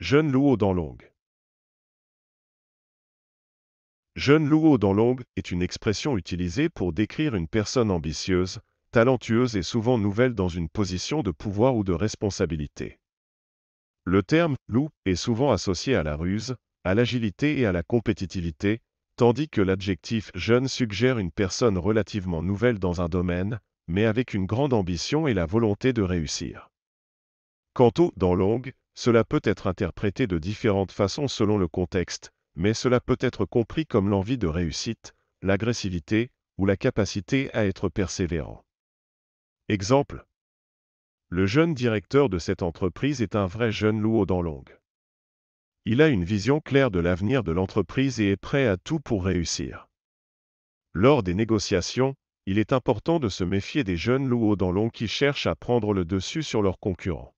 Jeune loup dans dents Jeune loup dans dents est une expression utilisée pour décrire une personne ambitieuse, talentueuse et souvent nouvelle dans une position de pouvoir ou de responsabilité. Le terme loup est souvent associé à la ruse, à l'agilité et à la compétitivité, tandis que l'adjectif jeune suggère une personne relativement nouvelle dans un domaine, mais avec une grande ambition et la volonté de réussir. Quant au « "dans longues, cela peut être interprété de différentes façons selon le contexte, mais cela peut être compris comme l'envie de réussite, l'agressivité ou la capacité à être persévérant. Exemple. Le jeune directeur de cette entreprise est un vrai jeune loup aux dents longues. Il a une vision claire de l'avenir de l'entreprise et est prêt à tout pour réussir. Lors des négociations, il est important de se méfier des jeunes loups aux dents longues qui cherchent à prendre le dessus sur leurs concurrents.